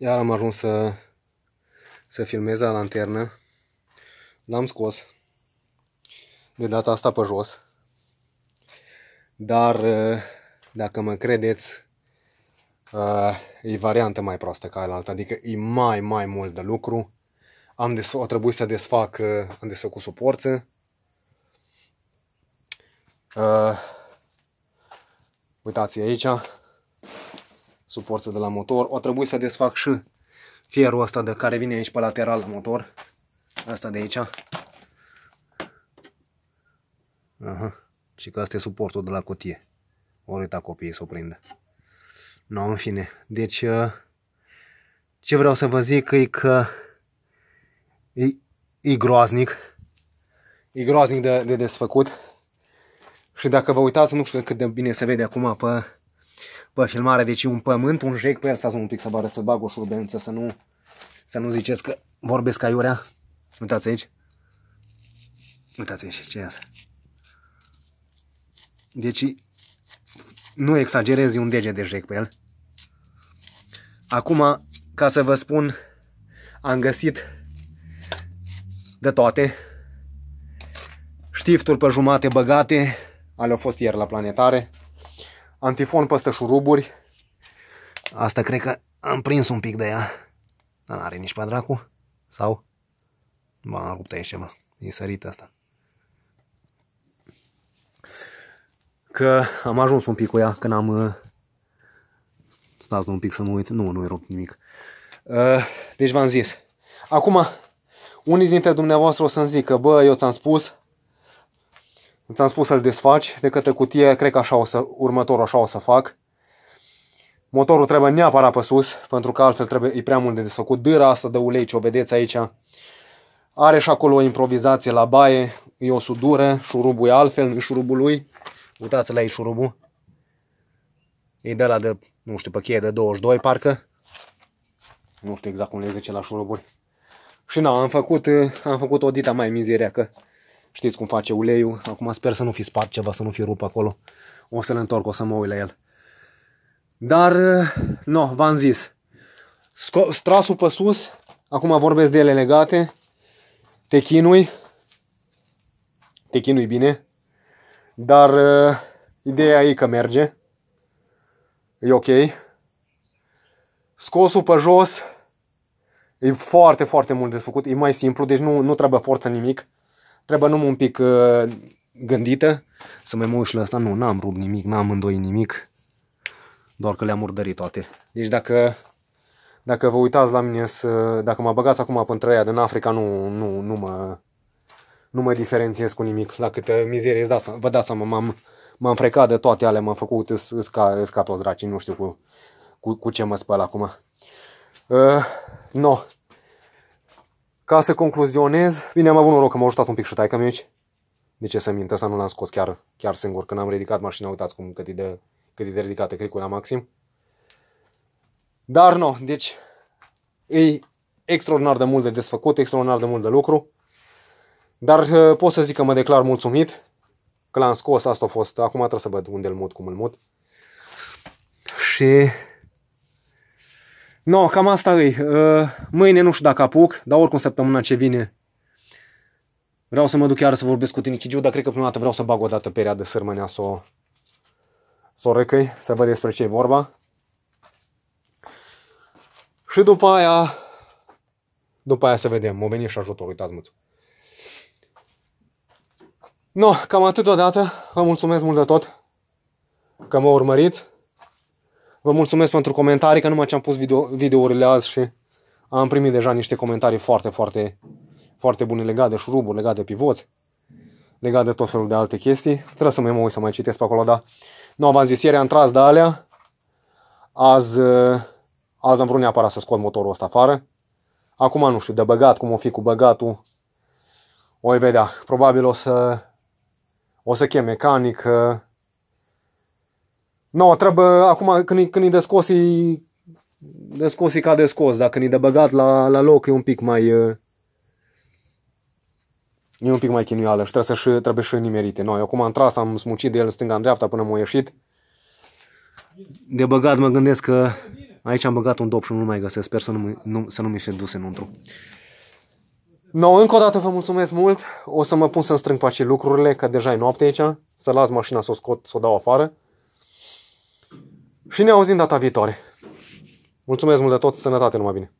Iar am ajuns să, să filmez la lanternă. L-am scos. De data asta pe jos. Dar, ă, dacă mă credeți, ă, e variantă mai proastă ca alta. Adică e mai, mai mult de lucru. Am des o trebuit să desfac, ă, am desfăcut suporță. Uh, uitați aici, forță de la motor. O trebuie să desfac și fierul ăsta de care vine aici pe lateral la motor. Asta de aici. Aha. Și că asta e suportul de la cotie. Ori uita copiii să o prindă. No, în fine. Deci, uh, ce vreau să vă zic e că e, e groaznic. E groaznic de, de desfăcut. Și dacă vă uitați, nu știu cât de bine se vede acum pe pe filmare, deci un pământ, un jec, pe păi, el stați un pic să vă arăt, să bag o șurbență, să nu, să nu ziceți că vorbesc aiurea. Uitați aici. Uitați aici ce e Deci, nu exagerez, e un deget de jec pe el. Acum, ca să vă spun, am găsit de toate. Știfturi pe jumate băgate, ale au fost ieri la planetare antifon peste șuruburi. Asta cred că am prins un pic de ea. Dar nu are nici pe dracu. Sau? Ba, am rupt aici ceva. E sărit asta. Că am ajuns un pic cu ea când am... Uh, stați un pic să nu uit. Nu, nu-i rupt nimic. Uh, deci v-am zis. Acum, unii dintre dumneavoastră o să-mi zică, bă, eu ți-am spus, Ți-am spus să-l desfaci de către cutie, cred că așa o să, următorul așa o să fac. Motorul trebuie neapărat pe sus, pentru că altfel trebuie, e prea mult de desfăcut. Dâra asta de ulei ce o vedeți aici, are și acolo o improvizație la baie, e o sudură, șurubul e altfel, nu șurubul lui. Uitați-l aici șurubul. E de la de, nu știu, pe cheie de 22 parcă. Nu știu exact cum le zice la șuruburi. Și na, am făcut, am făcut o dita mai că. Știți cum face uleiul. Acum sper să nu fi spart ceva, să nu fi rupt acolo. O să-l întorc, o să mă uit la el. Dar, eh, no, v-am zis. Strasul pe sus, acum vorbesc de ele legate. Te chinui. Te chinui bine. Dar eh, ideea e că merge. E ok. Scosul pe jos e foarte, foarte mult de făcut. E mai simplu, deci nu, nu trebuie forță nimic. Trebuie numai un pic uh, gândită. Să mai mă uși la asta. Nu, n-am rupt nimic, n-am îndoit nimic. Doar că le-am urdărit toate. Deci dacă, dacă vă uitați la mine, să, dacă mă băgați acum pe trăia din Africa, nu, nu, nu, mă, nu mă diferențiez cu nimic. La câte mizerie îți dați, vă dați seama, m-am, m-am frecat de toate alea, m-am făcut, îs, ca, ca toți dracii, nu știu cu, cu, cu ce mă spăl acum. Uh, no, ca să concluzionez, bine, am avut noroc că m-a ajutat un pic și taică mici. De ce să mint, asta nu l-am scos chiar, chiar singur. Când am ridicat mașina, uitați cum cât e de, cât e de ridicată cricul la maxim. Dar nu, deci e extraordinar de mult de desfăcut, extraordinar de mult de lucru. Dar uh, pot să zic că mă declar mulțumit că l-am scos, asta a fost. Acum trebuie să văd unde îl mut, cum îl mut. Și No, cam asta e. Uh, mâine nu știu dacă apuc, dar oricum săptămâna ce vine vreau să mă duc iar să vorbesc cu tine, Chigiu, dar cred că prima dată vreau să bag o dată perea de sârmânea să o, să o recăi, să văd despre ce e vorba. Și după aia, după aia să vedem. Mă veni și ajutor, uitați mă No, cam atât odată. Vă mulțumesc mult de tot că mă urmăriți. Vă mulțumesc pentru comentarii, că numai ce am pus video, videourile azi și am primit deja niște comentarii foarte, foarte, foarte bune legate de șuruburi, legate de pivot, legate de tot felul de alte chestii. Trebuie să mă uit să mai citesc pe acolo, dar nu am zis, ieri am tras de alea, azi, eh, azi am vrut neapărat să scot motorul ăsta afară. Acum nu știu, de băgat, cum o fi cu băgatul, o vedea. Probabil o să, o să chem mecanic, nu, trebuie acum când, când îi descosi descosi ca descos, dacă îi de băgat la, la loc e un pic mai e un pic mai chinuială și trebuie să și, trebuie și nimerite. Noi acum am tras, am smucit de el stânga în dreapta până m-a ieșit. De băgat mă gândesc că aici am băgat un dop și nu mai găsesc, sper să nu, nu, să nu mi se duse înăuntru. No, încă o dată vă mulțumesc mult, o să mă pun să-mi strâng pe lucrurile, că deja e noapte aici, să las mașina să o scot, să o dau afară. Și ne auzim data viitoare. Mulțumesc mult de tot, sănătate numai bine!